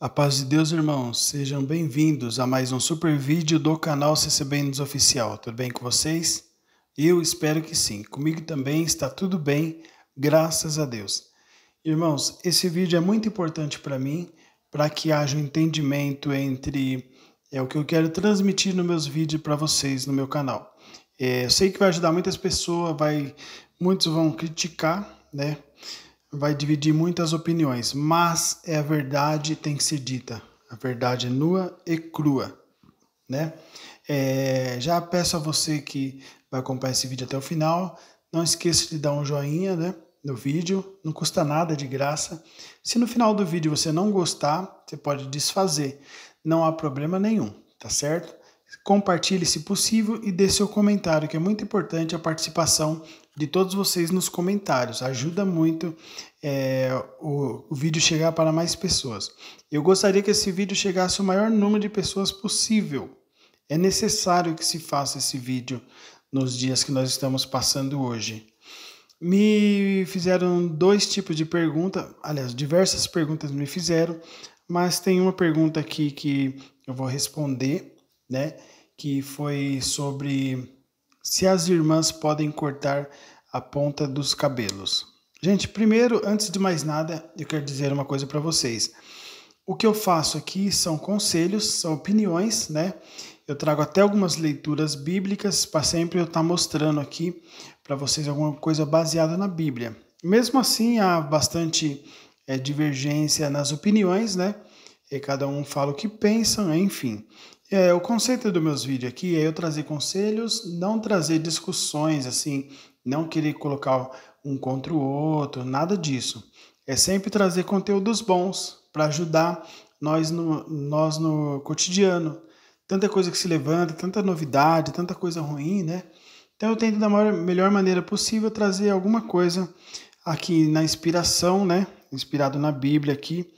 A paz de Deus, irmãos. Sejam bem-vindos a mais um super vídeo do canal CCBNs Oficial. Tudo bem com vocês? Eu espero que sim. Comigo também está tudo bem, graças a Deus. Irmãos, esse vídeo é muito importante para mim, para que haja um entendimento entre é o que eu quero transmitir nos meus vídeos para vocês no meu canal. É, eu sei que vai ajudar muitas pessoas, vai muitos vão criticar, né? vai dividir muitas opiniões, mas é a verdade tem que ser dita. A verdade é nua e crua, né? É, já peço a você que vai acompanhar esse vídeo até o final, não esqueça de dar um joinha, né? No vídeo, não custa nada é de graça. Se no final do vídeo você não gostar, você pode desfazer, não há problema nenhum, tá certo? Compartilhe se possível e dê seu comentário, que é muito importante a participação de todos vocês nos comentários. Ajuda muito é, o, o, vídeo chegar para mais pessoas. Eu gostaria que esse vídeo chegasse ao maior número de pessoas possível. É necessário que se faça esse vídeo nos dias que nós estamos passando hoje. Me fizeram dois tipos de pergunta, aliás, diversas perguntas me fizeram, mas tem uma pergunta aqui que eu vou responder, né? Que foi sobre se as irmãs podem cortar a ponta dos cabelos. Gente, primeiro, antes de mais nada, eu quero dizer uma coisa para vocês. O que eu faço aqui são conselhos, são opiniões, né? Eu trago até algumas leituras bíblicas para sempre eu estar tá mostrando aqui para vocês alguma coisa baseada na Bíblia. Mesmo assim, há bastante é, divergência nas opiniões, né? E cada um fala o que pensa, enfim. É, o conceito dos meus vídeos aqui é eu trazer conselhos, não trazer discussões, assim, não querer colocar um contra o outro, nada disso. É sempre trazer conteúdos bons para ajudar nós no, nós no cotidiano. Tanta coisa que se levanta, tanta novidade, tanta coisa ruim, né? Então eu tento da maior, melhor maneira possível trazer alguma coisa aqui na inspiração, né? Inspirado na Bíblia aqui,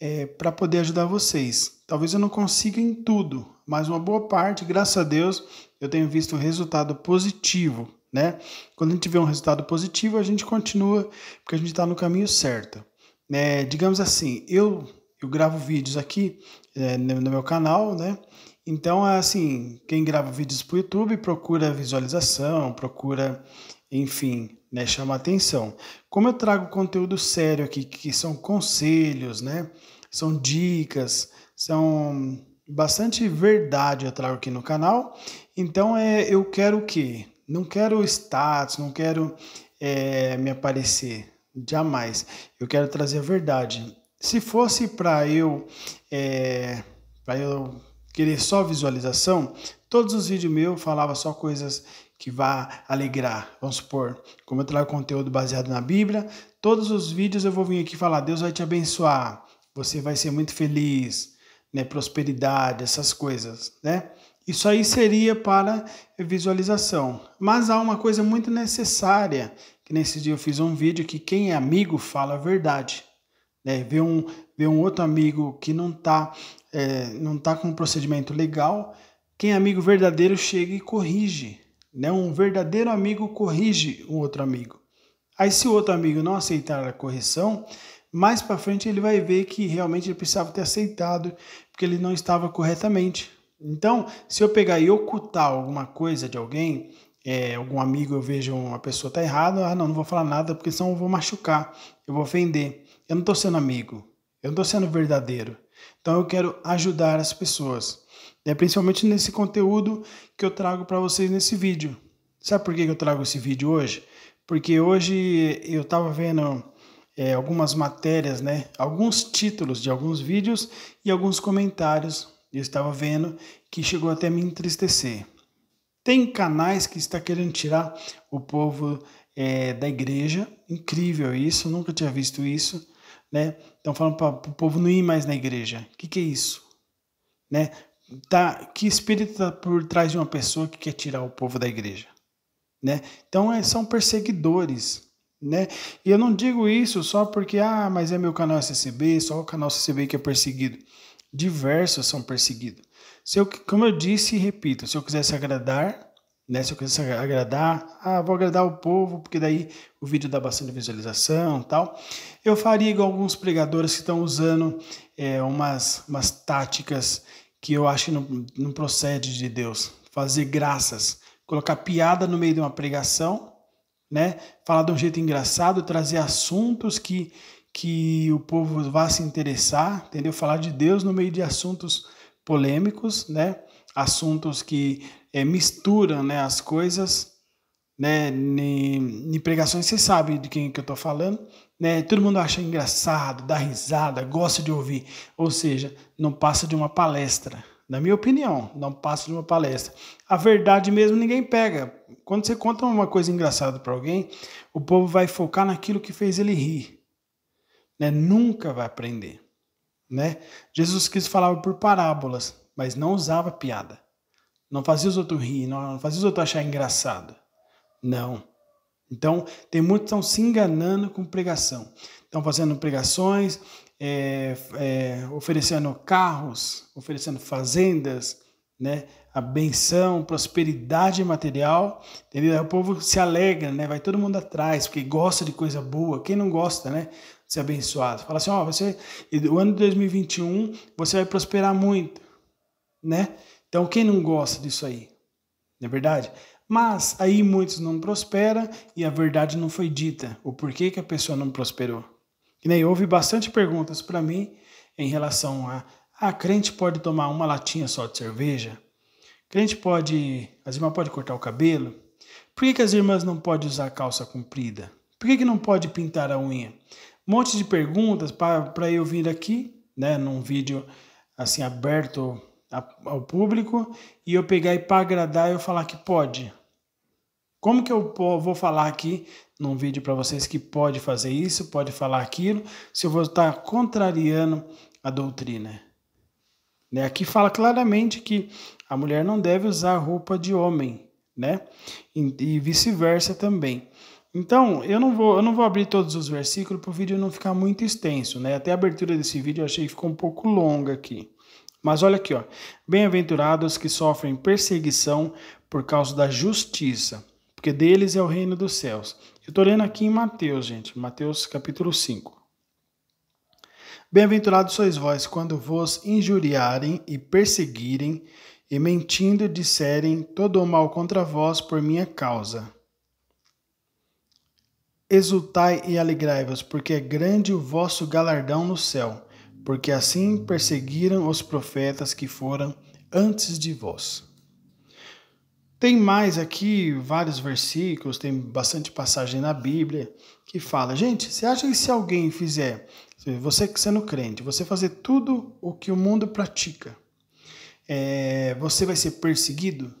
é, para poder ajudar vocês. Talvez eu não consiga em tudo, mas uma boa parte, graças a Deus, eu tenho visto um resultado positivo, né? Quando a gente vê um resultado positivo, a gente continua, porque a gente está no caminho certo. né? digamos assim, eu, eu gravo vídeos aqui é, no, meu canal, né? Então, é assim, quem grava vídeos para o YouTube procura visualização, procura, enfim, né, chama atenção. Como eu trago conteúdo sério aqui, que são conselhos, né? são dicas, são bastante verdade eu trago aqui no canal. Então é, eu quero o quê? Não quero status, não quero é, me aparecer, jamais. Eu quero trazer a verdade. Se fosse para eu, é, para eu querer só visualização, todos os vídeos meus falava só coisas que vá alegrar. Vamos supor, como eu trago conteúdo baseado na Bíblia, todos os vídeos eu vou vir aqui falar: Deus vai te abençoar você vai ser muito feliz, né? prosperidade, essas coisas, né? Isso aí seria para visualização. Mas há uma coisa muito necessária, que nesse dia eu fiz um vídeo que quem é amigo fala a verdade. Né? Ver, um, ver um outro amigo que não está é, não tá com um procedimento legal, quem é amigo verdadeiro chega e corrige. Né? Um verdadeiro amigo corrige um outro amigo. Aí se o outro amigo não aceitar a correção, mais para frente ele vai ver que realmente ele precisava ter aceitado, porque ele não estava corretamente. Então, se eu pegar e ocultar alguma coisa de alguém, é, algum amigo, eu vejo uma pessoa tá errada, ah, não, não vou falar nada, porque senão eu vou machucar, eu vou ofender. Eu não estou sendo amigo, eu não estou sendo verdadeiro. Então, eu quero ajudar as pessoas, né? principalmente nesse conteúdo que eu trago para vocês nesse vídeo. Sabe por que eu trago esse vídeo hoje? Porque hoje eu estava vendo é, algumas matérias, né, alguns títulos de alguns vídeos e alguns comentários eu estava vendo que chegou até me entristecer. Tem canais que está querendo tirar o povo é, da igreja, incrível isso, nunca tinha visto isso, né? Estão falando para o povo não ir mais na igreja. O que, que é isso, né? Tá, que espírito está por trás de uma pessoa que quer tirar o povo da igreja, né? Então é, são perseguidores né? E eu não digo isso só porque, ah, mas é meu canal SCB, só o canal SCB que é perseguido. Diversos são perseguidos. Se eu, como eu disse e repito, se eu quisesse agradar, né? Se eu quisesse agradar, ah, vou agradar o povo, porque daí o vídeo dá bastante visualização tal. Eu faria igual alguns pregadores que estão usando é, umas, umas táticas que eu acho que não, não procede de Deus. Fazer graças, colocar piada no meio de uma pregação né? Falar de um jeito engraçado, trazer assuntos que, que o povo vá se interessar, entendeu? Falar de Deus no meio de assuntos polêmicos, né? Assuntos que é, misturam né, as coisas, né? Em pregações, você sabe de quem que eu estou falando, né? Todo mundo acha engraçado, dá risada, gosta de ouvir, ou seja, não passa de uma palestra, na minha opinião, não passo de uma palestra. A verdade mesmo ninguém pega. Quando você conta uma coisa engraçada para alguém, o povo vai focar naquilo que fez ele rir. Né? Nunca vai aprender. Né? Jesus Cristo falava por parábolas, mas não usava piada. Não fazia os outros rir, não fazia os outros achar engraçado. Não. Então, tem muitos que estão se enganando com pregação. Estão fazendo pregações, é, é, oferecendo carros, oferecendo fazendas, né? A benção, prosperidade material, entendeu? O povo se alegra, né? Vai todo mundo atrás, porque gosta de coisa boa. Quem não gosta, né? De ser abençoado. Fala assim, ó, oh, você, o ano de 2021, você vai prosperar muito, né? Então, quem não gosta disso aí? Não é verdade? Mas aí muitos não prosperam e a verdade não foi dita. O porquê que a pessoa não prosperou. E nem houve bastante perguntas para mim em relação a: ah, crente pode tomar uma latinha só de cerveja? Crente pode. As irmãs podem cortar o cabelo? Por que, que as irmãs não podem usar calça comprida? Por que, que não pode pintar a unha? Um monte de perguntas para eu vir aqui, né, num vídeo assim aberto ao público e eu pegar e para agradar eu falar que pode. Como que eu vou falar aqui num vídeo para vocês que pode fazer isso, pode falar aquilo, se eu vou estar tá contrariando a doutrina. Né? Aqui fala claramente que a mulher não deve usar roupa de homem, né? E, e vice-versa também. Então, eu não vou, eu não vou abrir todos os versículos para o vídeo não ficar muito extenso, né? Até a abertura desse vídeo eu achei que ficou um pouco longa aqui. Mas olha aqui, ó. Bem-aventurados que sofrem perseguição por causa da justiça porque deles é o reino dos céus. Eu estou lendo aqui em Mateus, gente, Mateus capítulo 5. Bem-aventurados sois vós quando vos injuriarem e perseguirem, e mentindo disserem todo o mal contra vós por minha causa. Exultai e alegrai-vos, porque é grande o vosso galardão no céu, porque assim perseguiram os profetas que foram antes de vós. Tem mais aqui vários versículos, tem bastante passagem na Bíblia que fala: gente, você acha que se alguém fizer, você que sendo crente, você fazer tudo o que o mundo pratica, é, você vai ser perseguido?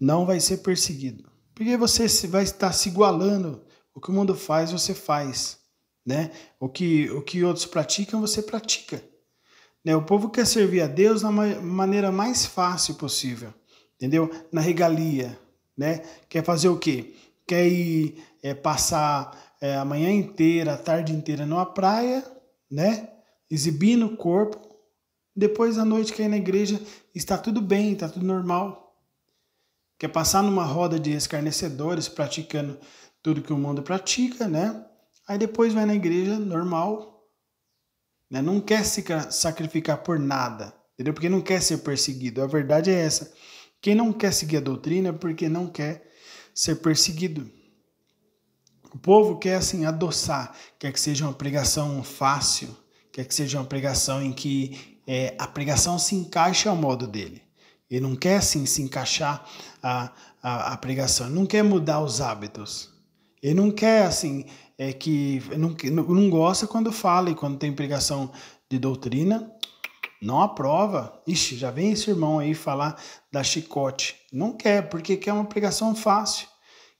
Não vai ser perseguido. Porque você vai estar se igualando. O que o mundo faz, você faz. Né? O, que, o que outros praticam, você pratica. Né? O povo quer servir a Deus na maneira mais fácil possível entendeu? Na regalia, né? Quer fazer o quê? Quer ir é, passar é, a manhã inteira, a tarde inteira numa praia, né? Exibindo o corpo. Depois à noite quer ir na igreja, está tudo bem, está tudo normal. Quer passar numa roda de escarnecedores, praticando tudo que o mundo pratica, né? Aí depois vai na igreja normal, né? Não quer se sacrificar por nada, entendeu? Porque não quer ser perseguido. A verdade é essa. Quem não quer seguir a doutrina é porque não quer ser perseguido. O povo quer assim adoçar, quer que seja uma pregação fácil, quer que seja uma pregação em que é, a pregação se encaixe ao modo dele. Ele não quer assim se encaixar a, a, a pregação, não quer mudar os hábitos. Ele não quer assim é que não, não gosta quando fala e quando tem pregação de doutrina não aprova. Ixi, já vem esse irmão aí falar da chicote. Não quer, porque quer uma pregação fácil,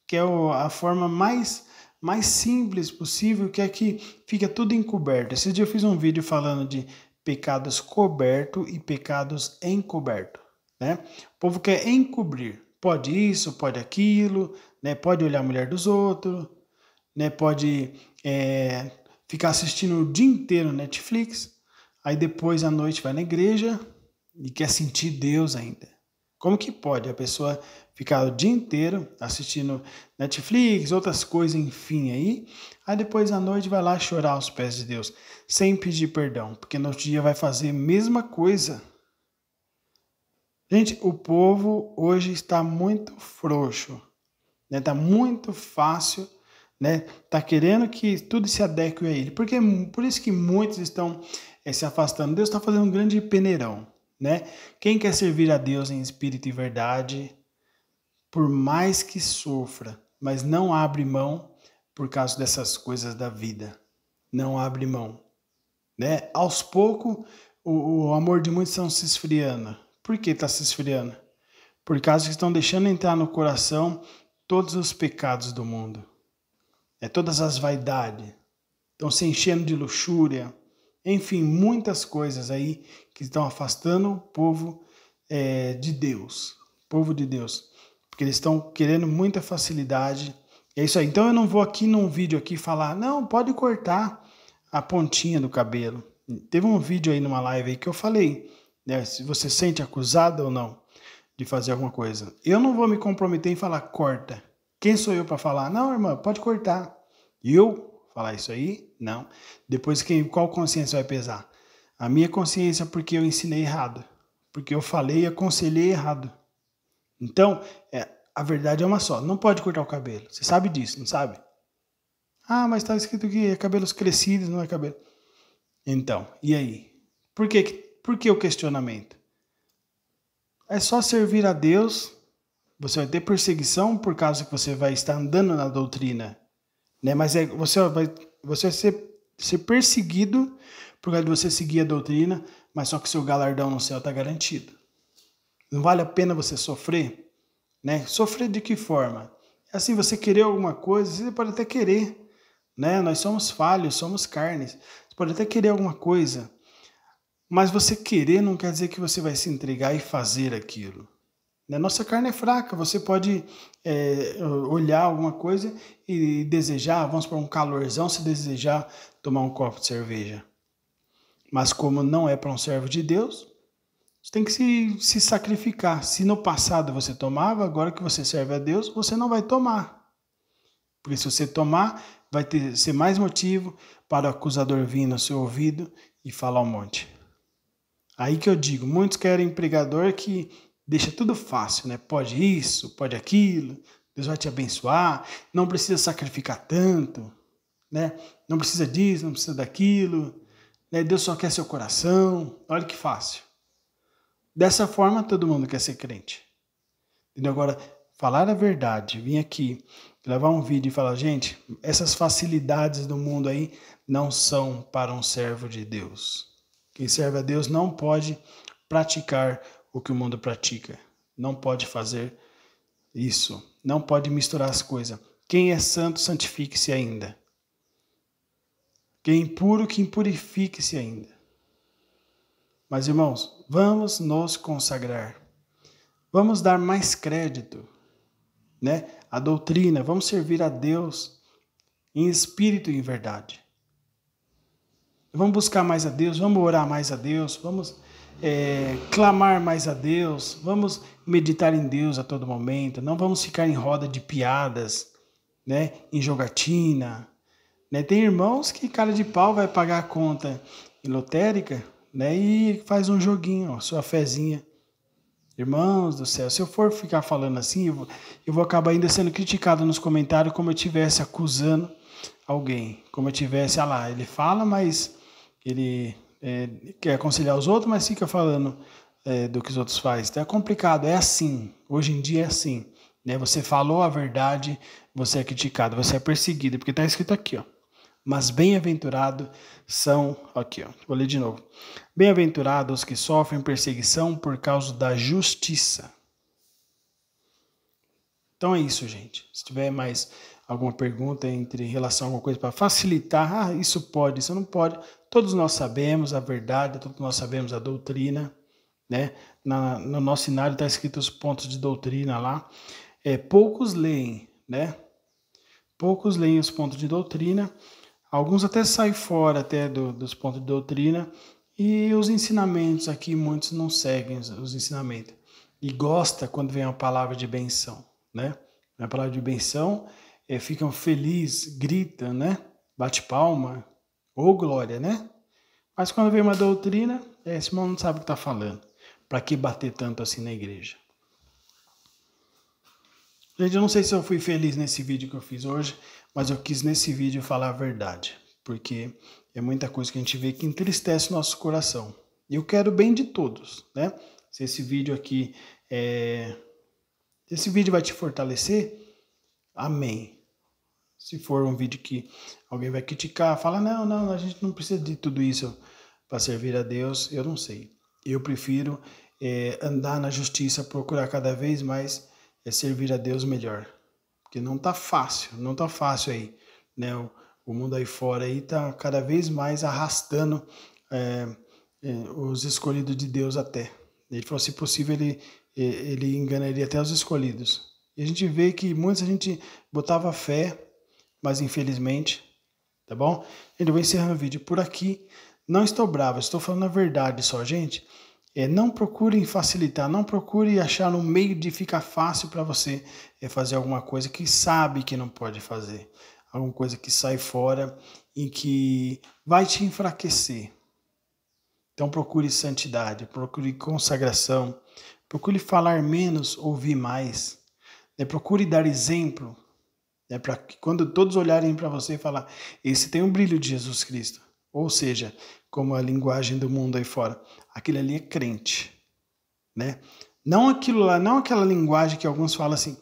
quer a forma mais mais simples possível, que é que fica tudo encoberto. Esse dia eu fiz um vídeo falando de pecados coberto e pecados encoberto, né? O povo quer encobrir. Pode isso, pode aquilo, né? Pode olhar a mulher dos outros, né? Pode é, ficar assistindo o dia inteiro Netflix, aí depois à noite vai na igreja e quer sentir Deus ainda. Como que pode a pessoa ficar o dia inteiro assistindo Netflix, outras coisas, enfim, aí, aí depois à noite vai lá chorar aos pés de Deus, sem pedir perdão, porque no outro dia vai fazer a mesma coisa. Gente, o povo hoje está muito frouxo, né? Tá muito fácil né? Tá querendo que tudo se adeque a ele. Porque é por isso que muitos estão é se afastando. Deus está fazendo um grande peneirão, né? Quem quer servir a Deus em espírito e verdade, por mais que sofra, mas não abre mão por causa dessas coisas da vida. Não abre mão, né? Aos poucos, o, o amor de muitos estão se esfriando. Por que está se esfriando? Por causa que estão deixando entrar no coração todos os pecados do mundo. É todas as vaidades. Estão se enchendo de luxúria, enfim, muitas coisas aí que estão afastando o povo é, de Deus, povo de Deus, porque eles estão querendo muita facilidade. É isso aí. Então eu não vou aqui num vídeo aqui falar, não, pode cortar a pontinha do cabelo. Teve um vídeo aí numa live aí que eu falei, né, se você sente acusado ou não de fazer alguma coisa. Eu não vou me comprometer em falar corta. Quem sou eu para falar? Não, irmã, pode cortar. Eu falar isso aí? Não. Depois quem, qual consciência vai pesar? A minha consciência porque eu ensinei errado, porque eu falei e aconselhei errado. Então, é, a verdade é uma só. Não pode cortar o cabelo. Você sabe disso, não sabe? Ah, mas está escrito que é cabelos crescidos, não é cabelo. Então, e aí? Por que, por que o questionamento? É só servir a Deus. Você vai ter perseguição por causa que você vai estar andando na doutrina né? Mas é, você vai, você vai ser, ser perseguido por causa de você seguir a doutrina, mas só que seu galardão no céu está garantido. Não vale a pena você sofrer? Né? Sofrer de que forma? É assim, você querer alguma coisa, você pode até querer. Né? Nós somos falhos, somos carnes. Você pode até querer alguma coisa. Mas você querer não quer dizer que você vai se entregar e fazer aquilo. Né? Nossa carne é fraca, você pode é, olhar alguma coisa e desejar, vamos para um calorzão, se desejar tomar um copo de cerveja. Mas como não é para um servo de Deus, você tem que se, se sacrificar. Se no passado você tomava, agora que você serve a Deus, você não vai tomar. Porque se você tomar, vai ter, ser mais motivo para o acusador vir no seu ouvido e falar um monte. Aí que eu digo, muitos querem pregador que deixa tudo fácil, né? Pode isso, pode aquilo, Deus vai te abençoar, não precisa sacrificar tanto, né? Não precisa disso, não precisa daquilo, né? Deus só quer seu coração. Olha que fácil. Dessa forma todo mundo quer ser crente. Entendeu? Agora, falar a verdade, vir aqui gravar um vídeo e falar, gente, essas facilidades do mundo aí não são para um servo de Deus. Quem serve a Deus não pode praticar o que o mundo pratica. Não pode fazer isso. Não pode misturar as coisas. Quem é santo, santifique-se ainda. Quem é impuro, que impurifique-se ainda. Mas, irmãos, vamos nos consagrar. Vamos dar mais crédito né, à doutrina. Vamos servir a Deus em espírito e em verdade. Vamos buscar mais a Deus, vamos orar mais a Deus, vamos é, clamar mais a Deus, vamos meditar em Deus a todo momento, não vamos ficar em roda de piadas, né, em jogatina. Né? Tem irmãos que cara de pau vai pagar a conta em lotérica né, e faz um joguinho, ó, sua fezinha. Irmãos do céu, se eu for ficar falando assim, eu vou, eu vou acabar ainda sendo criticado nos comentários como eu estivesse acusando alguém, como eu estivesse ah lá, ele fala, mas ele é, quer aconselhar os outros, mas fica falando é, do que os outros fazem. Então é complicado, é assim. Hoje em dia é assim. Né? Você falou a verdade, você é criticado, você é perseguido, porque está escrito aqui, ó. Mas bem aventurados são. Aqui, ó, vou ler de novo. Bem-aventurados os que sofrem perseguição por causa da justiça. Então é isso, gente. Se tiver mais alguma pergunta entre em relação a alguma coisa para facilitar, ah, isso pode, isso não pode. Todos nós sabemos a verdade, todos nós sabemos a doutrina, né? Na, no nosso cenário está escrito os pontos de doutrina lá. É, poucos leem, né? Poucos leem os pontos de doutrina. Alguns até saem fora até do, dos pontos de doutrina e os ensinamentos aqui muitos não seguem os ensinamentos e gosta quando vem a palavra de benção, né? A palavra de benção é, ficam felizes, gritam, né? Bate palma, ou glória, né? Mas quando vem uma doutrina, é, esse irmão não sabe o que está falando. Para que bater tanto assim na igreja? Gente, eu não sei se eu fui feliz nesse vídeo que eu fiz hoje, mas eu quis nesse vídeo falar a verdade, porque é muita coisa que a gente vê que entristece o nosso coração. E eu quero bem de todos, né? Se esse vídeo aqui é... Esse vídeo vai te fortalecer, amém se for um vídeo que alguém vai criticar, fala: não, não, a gente não precisa de tudo isso para servir a Deus, eu não sei. Eu prefiro é, andar na justiça, procurar cada vez mais é, servir a Deus melhor. Porque não tá fácil, não tá fácil aí. Né? O, o mundo aí fora aí tá cada vez mais arrastando é, os escolhidos de Deus até. Ele falou, se possível, ele, ele enganaria até os escolhidos. E a gente vê que muita gente botava fé mas infelizmente, tá bom? Ele vai encerrar o vídeo por aqui. Não estou bravo, estou falando a verdade só, gente. É, não procurem facilitar, não procure achar um meio de ficar fácil para você é, fazer alguma coisa que sabe que não pode fazer, alguma coisa que sai fora e que vai te enfraquecer. Então procure santidade, procure consagração, procure falar menos, ouvir mais, É procure dar exemplo é né, para que quando todos olharem para você e falar, esse tem o um brilho de Jesus Cristo. Ou seja, como a linguagem do mundo aí fora, aquele ali é crente, né? Não aquilo lá, não aquela linguagem que alguns falam assim,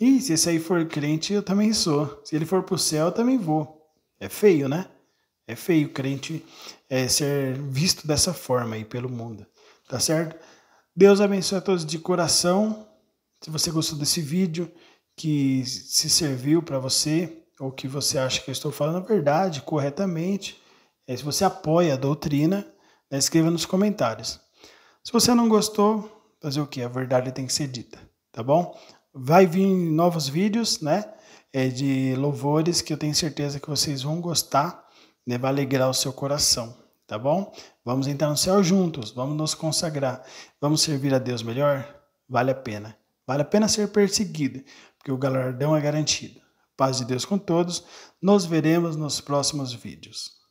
Ih, se esse aí for crente, eu também sou. Se ele for para o céu, eu também vou. É feio, né? É feio crente é, ser visto dessa forma aí pelo mundo. Tá certo? Deus abençoe a todos de coração. Se você gostou desse vídeo, que se serviu para você, ou que você acha que eu estou falando a verdade corretamente, é, se você apoia a doutrina, né, escreva nos comentários. Se você não gostou, fazer o que? A verdade tem que ser dita, tá bom? Vai vir novos vídeos, né? É, de louvores que eu tenho certeza que vocês vão gostar, né, vai alegrar o seu coração, tá bom? Vamos entrar no céu juntos, vamos nos consagrar, vamos servir a Deus melhor? Vale a pena. Vale a pena ser perseguido, que o galardão é garantido. Paz de Deus com todos. Nos veremos nos próximos vídeos.